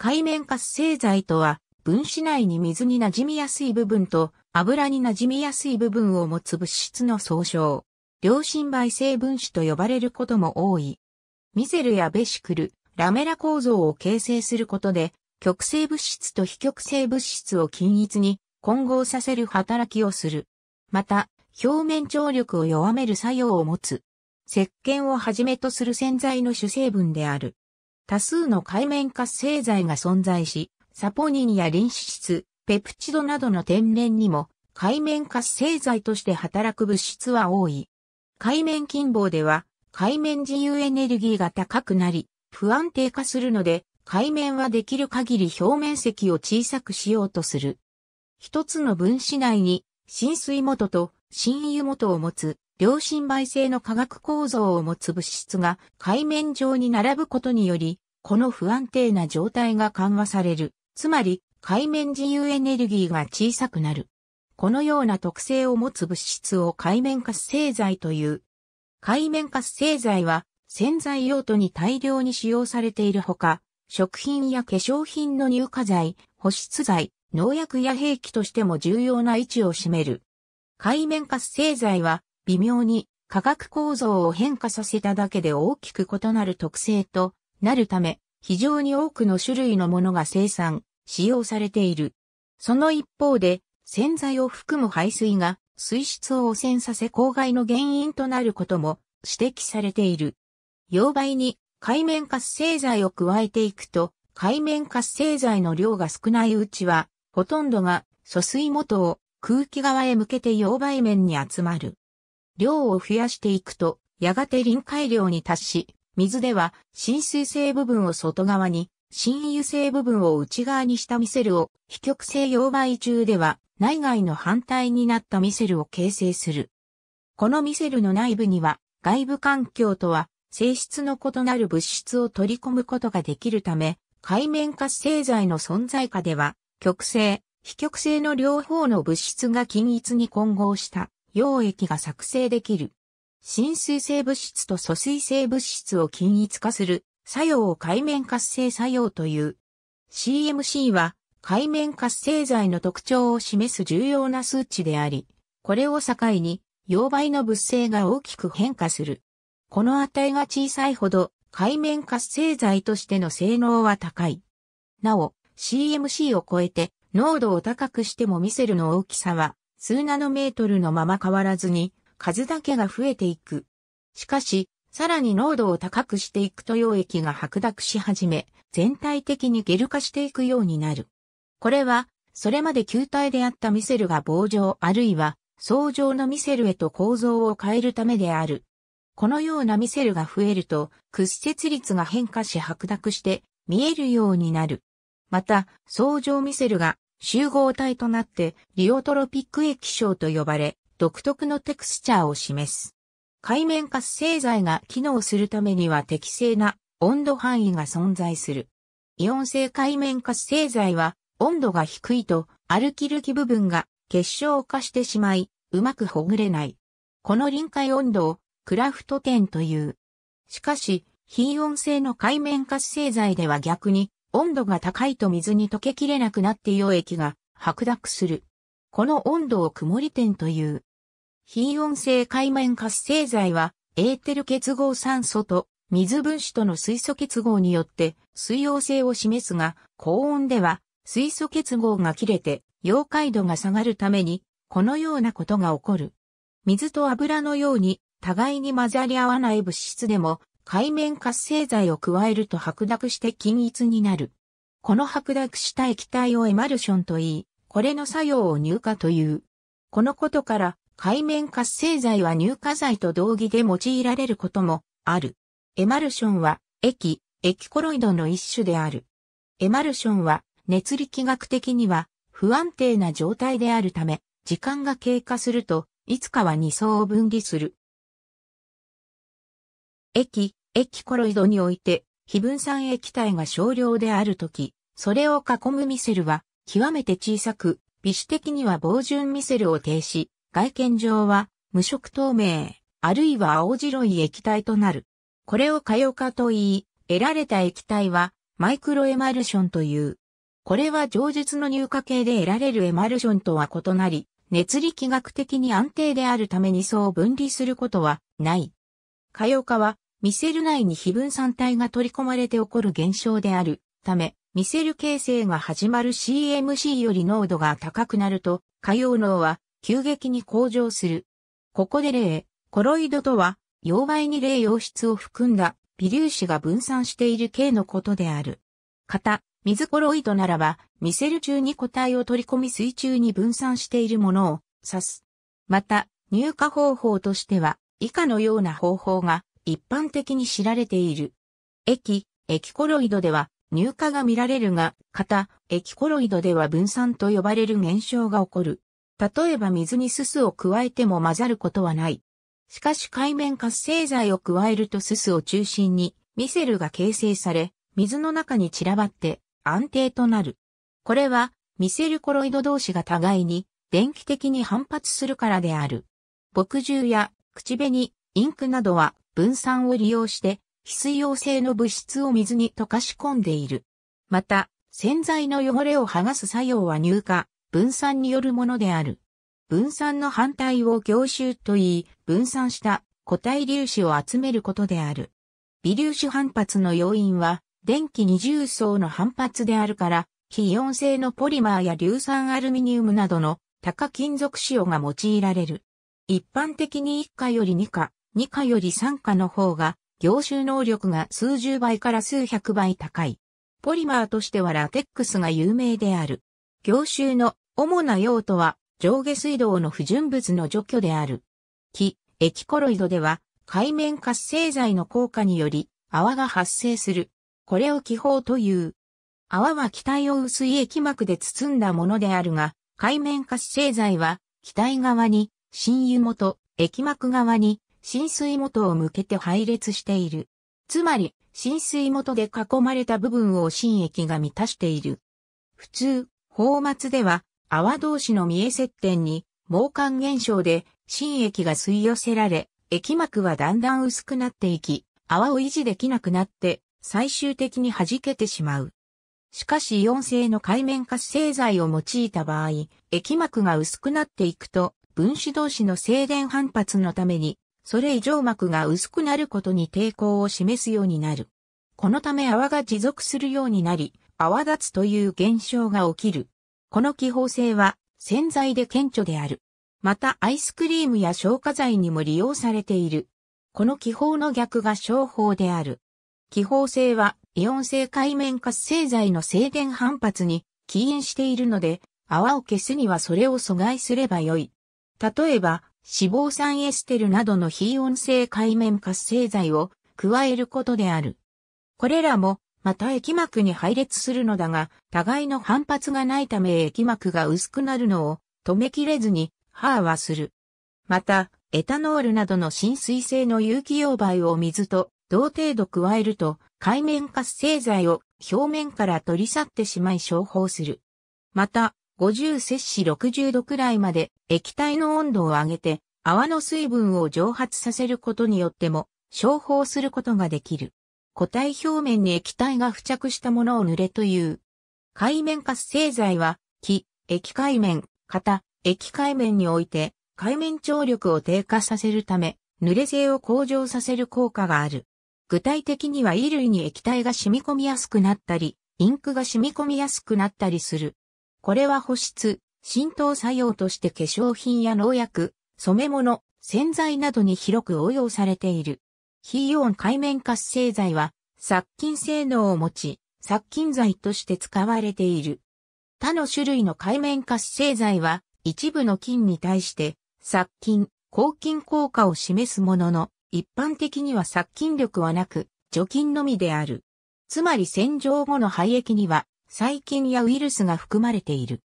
海面活性剤とは、分子内に水に馴染みやすい部分と油に馴染みやすい部分を持つ物質の総称。良心媒性分子と呼ばれることも多い。ミゼルやベシクル、ラメラ構造を形成することで、極性物質と非極性物質を均一に混合させる働きをする。また、表面張力を弱める作用を持つ。石鹸をはじめとする洗剤の主成分である。多数の界面活性剤が存在し、サポニンやリン脂質、ペプチドなどの天然にも、界面活性剤として働く物質は多い。界面近傍では、海面自由エネルギーが高くなり、不安定化するので、海面はできる限り表面積を小さくしようとする。一つの分子内に、浸水元と浸油元を持つ良心媒性の化学構造を持つ物質が海面上に並ぶことにより、この不安定な状態が緩和される。つまり、海面自由エネルギーが小さくなる。このような特性を持つ物質を海面活性剤という。海面活性剤は洗剤用途に大量に使用されているほか、食品や化粧品の乳化剤、保湿剤、農薬や兵器としても重要な位置を占める。海面活性剤は微妙に化学構造を変化させただけで大きく異なる特性となるため、非常に多くの種類のものが生産、使用されている。その一方で、洗剤を含む排水が水質を汚染させ公害の原因となることも指摘されている。溶媒に海面活性剤を加えていくと、海面活性剤の量が少ないうちは、ほとんどが疎水元を空気側へ向けて溶媒面に集まる。量を増やしていくと、やがて臨界量に達し、水では浸水性部分を外側に、浸油性部分を内側にしたミセルを、非極性溶媒中では内外の反対になったミセルを形成する。このミセルの内部には外部環境とは性質の異なる物質を取り込むことができるため、海面活性剤の存在下では、極性、非極性の両方の物質が均一に混合した溶液が作成できる。浸水性物質と疎水性物質を均一化する作用を海面活性作用という。CMC は海面活性剤の特徴を示す重要な数値であり、これを境に溶媒の物性が大きく変化する。この値が小さいほど海面活性剤としての性能は高い。なお、CMC を超えて濃度を高くしても見せるの大きさは数ナノメートルのまま変わらずに、数だけが増えていく。しかし、さらに濃度を高くしていくと溶液が白濁し始め、全体的にゲル化していくようになる。これは、それまで球体であったミセルが棒状あるいは、層状のミセルへと構造を変えるためである。このようなミセルが増えると、屈折率が変化し白濁して、見えるようになる。また、層状ミセルが集合体となってリオトロピック液晶と呼ばれ、独特のテクスチャーを示す。海面活性剤が機能するためには適正な温度範囲が存在する。イオン性海面活性剤は温度が低いとアルキル基部分が結晶化してしまい、うまくほぐれない。この臨界温度をクラフト点という。しかし、非温性の海面活性剤では逆に温度が高いと水に溶けきれなくなって溶液が白濁する。この温度を曇り点という。非温性界面活性剤は、エーテル結合酸素と水分子との水素結合によって水溶性を示すが、高温では水素結合が切れて溶解度が下がるために、このようなことが起こる。水と油のように互いに混ざり合わない物質でも海面活性剤を加えると白濁して均一になる。この白濁した液体をエマルションと言い、これの作用を乳化という。このことから、海面活性剤は乳化剤と同義で用いられることもある。エマルションは、液、液コロイドの一種である。エマルションは、熱力学的には、不安定な状態であるため、時間が経過すると、いつかは二層を分離する。液、液コロイドにおいて、非分散液体が少量であるとき、それを囲むミセルは、極めて小さく、微視的には防純ミセルを停止、外見上は、無色透明、あるいは青白い液体となる。これを可用化と言い、得られた液体は、マイクロエマルションという。これは上述の乳化系で得られるエマルションとは異なり、熱力学的に安定であるためにそう分離することはない。可用化はミセル内に非分散体が取り込まれて起こる現象であるため、ミセル形成が始まる CMC より濃度が高くなると、可用能は急激に向上する。ここで例、コロイドとは、溶媒に例溶質を含んだ微粒子が分散している系のことである。型、水コロイドならば、ミセル中に固体を取り込み水中に分散しているものを指す。また、入荷方法としては、以下のような方法が一般的に知られている。液、液コロイドでは乳化が見られるが、型、液コロイドでは分散と呼ばれる現象が起こる。例えば水にすすを加えても混ざることはない。しかし海面活性剤を加えるとすすを中心にミセルが形成され、水の中に散らばって安定となる。これはミセルコロイド同士が互いに電気的に反発するからである。墨汁や口紅、インクなどは分散を利用して、非水溶性の物質を水に溶かし込んでいる。また、洗剤の汚れを剥がす作用は乳化、分散によるものである。分散の反対を凝集と言い、分散した固体粒子を集めることである。微粒子反発の要因は、電気二重層の反発であるから、非イオン性のポリマーや硫酸アルミニウムなどの多価金属使用が用いられる。一般的に1価より2価、2価より3価の方が、凝集能力が数十倍から数百倍高い。ポリマーとしてはラテックスが有名である。凝集の主な用途は、上下水道の不純物の除去である。木、エキコロイドでは、海面活性剤の効果により、泡が発生する。これを気泡という。泡は気体を薄い液膜で包んだものであるが、海面活性剤は、気体側に、新油元、液膜側に、浸水元を向けて配列している。つまり、浸水元で囲まれた部分を浸液が満たしている。普通、泡沫では泡同士の見え接点に、毛管現象で浸液が吸い寄せられ、液膜はだんだん薄くなっていき、泡を維持できなくなって、最終的に弾けてしまう。しかし四星性の海面活性剤を用いた場合、液膜が薄くなっていくと、分子同士の静電反発のためにそれ以上膜が薄くなることに抵抗を示すようになる。このため泡が持続するようになり、泡立つという現象が起きる。この気泡性は潜在で顕著である。またアイスクリームや消化剤にも利用されている。この気泡の逆が消泡である。気泡性はイオン性界面活性剤の静電反発に起因しているので、泡を消すにはそれを阻害すればよい。例えば、脂肪酸エステルなどの非音性界面活性剤を加えることである。これらも、また液膜に配列するのだが、互いの反発がないため液膜が薄くなるのを止めきれずに、ハーはする。また、エタノールなどの浸水性の有機溶媒を水と同程度加えると、界面活性剤を表面から取り去ってしまい消耗する。また、50摂氏60度くらいまで液体の温度を上げて泡の水分を蒸発させることによっても、消耗することができる。固体表面に液体が付着したものを濡れという。海面活性剤は、気、液界面、型、液界面において、海面張力を低下させるため、濡れ性を向上させる効果がある。具体的には衣類に液体が染み込みやすくなったり、インクが染み込みやすくなったりする。これは保湿、浸透作用として化粧品や農薬、染め物、洗剤などに広く応用されている。非イオン界面活性剤は殺菌性能を持ち、殺菌剤として使われている。他の種類の界面活性剤は一部の菌に対して殺菌、抗菌効果を示すものの、一般的には殺菌力はなく、除菌のみである。つまり洗浄後の廃液には細菌やウイルスが含まれている。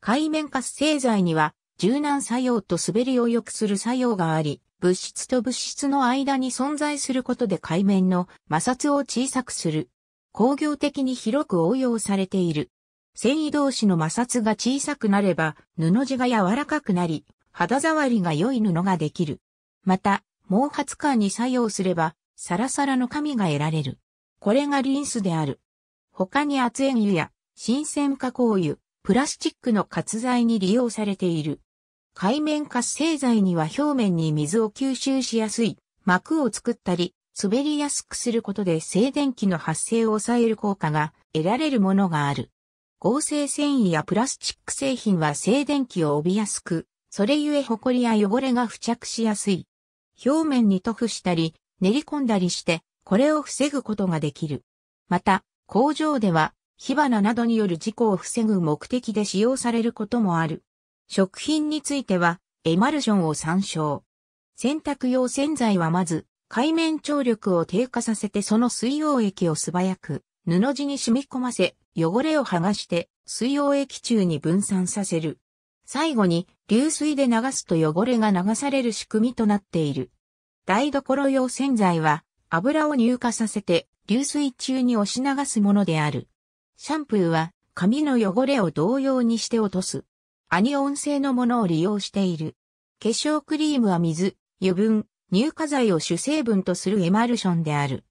界面活性剤には柔軟作用と滑りを良くする作用があり、物質と物質の間に存在することで海面の摩擦を小さくする。工業的に広く応用されている。繊維同士の摩擦が小さくなれば、布地が柔らかくなり、肌触りが良い布ができる。また、毛髪感に作用すれば、サラサラの紙が得られる。これがリンスである。他に圧塩油や新鮮加工油、プラスチックの活剤に利用されている。海面活性剤には表面に水を吸収しやすい膜を作ったり、滑りやすくすることで静電気の発生を抑える効果が得られるものがある。合成繊維やプラスチック製品は静電気を帯びやすく、それゆえ埃や汚れが付着しやすい。表面に塗布したり、練り込んだりして、これを防ぐことができる。また、工場では、火花などによる事故を防ぐ目的で使用されることもある。食品については、エマルションを参照。洗濯用洗剤はまず、海面張力を低下させてその水溶液を素早く、布地に染み込ませ、汚れを剥がして、水溶液中に分散させる。最後に、流水で流すと汚れが流される仕組みとなっている。台所用洗剤は、油を乳化させて、流水中に押し流すものである。シャンプーは、髪の汚れを同様にして落とす。アニオン製のものを利用している。化粧クリームは水、油分、乳化剤を主成分とするエマルションである。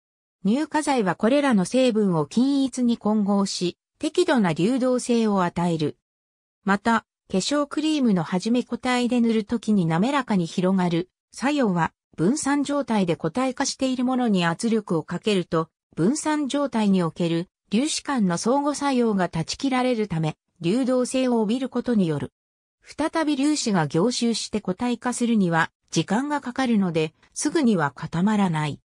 乳化剤はこれらの成分を均一に混合し、適度な流動性を与える。また、化粧クリームの始め固体で塗るときに滑らかに広がる作用は分散状態で固体化しているものに圧力をかけると分散状態における粒子間の相互作用が断ち切られるため流動性を帯びることによる。再び粒子が凝集して固体化するには時間がかかるので、すぐには固まらない。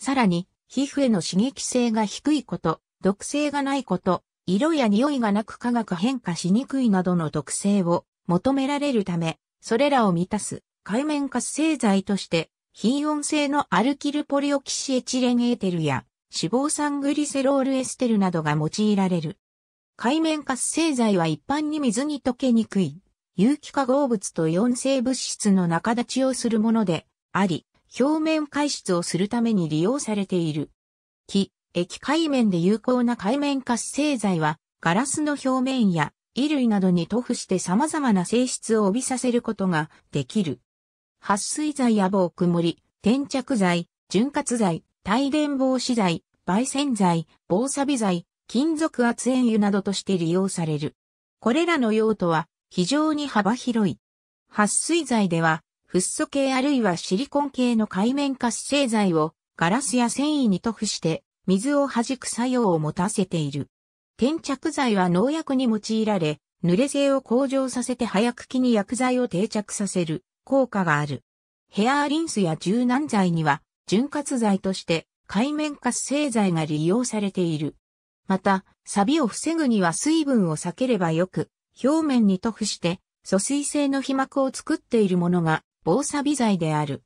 さらに、皮膚への刺激性が低いこと、毒性がないこと、色や匂いがなく化学変化しにくいなどの特性を求められるため、それらを満たす海面活性剤として、非温性のアルキルポリオキシエチレンエーテルや脂肪酸グリセロールエステルなどが用いられる。海面活性剤は一般に水に溶けにくい、有機化合物と4。生性物質の仲立ちをするものであり、表面解質をするために利用されている。気、液界面で有効な界面活性剤は、ガラスの表面や衣類などに塗布して様々な性質を帯びさせることができる。撥水剤や防曇り、転着剤、潤滑剤、帯電防止剤、焙煎剤、防錆剤、金属圧塩油などとして利用される。これらの用途は非常に幅広い。撥水剤では、フッ素系あるいはシリコン系の海面活性剤をガラスや繊維に塗布して水を弾く作用を持たせている。転着剤は農薬に用いられ、濡れ性を向上させて早く木に薬剤を定着させる効果がある。ヘアーリンスや柔軟剤には潤滑剤として海面活性剤が利用されている。また、錆を防ぐには水分を避ければよく、表面に塗布して、疎水性の皮膜を作っているものが、防錆剤である。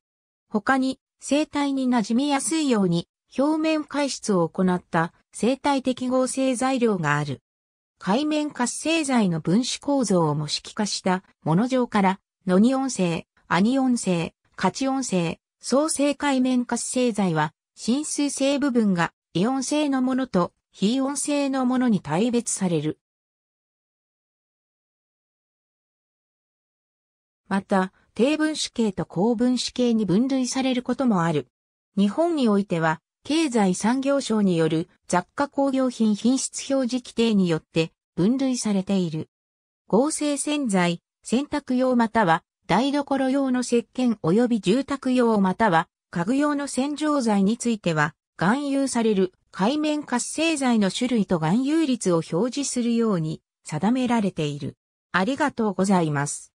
他に、生体に馴染みやすいように、表面解質を行った生体適合性材料がある。海面活性剤の分子構造を模式化したもの上から、ノニオン性、アニオン性、カチオン性、創性海面活性剤は、浸水性部分がイオン性のものと非音声のものに大別される。また、低分子系と高分子系に分類されることもある。日本においては、経済産業省による雑貨工業品品質表示規定によって分類されている。合成洗剤、洗濯用または台所用の石鹸及び住宅用または家具用の洗浄剤については含有される海面活性剤の種類と含有率を表示するように定められている。ありがとうございます。